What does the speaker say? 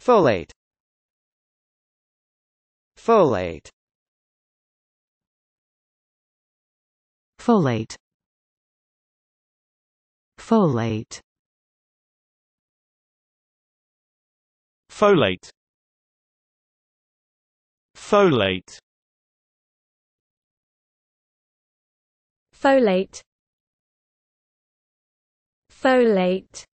folate folate folate folate folate folate folate folate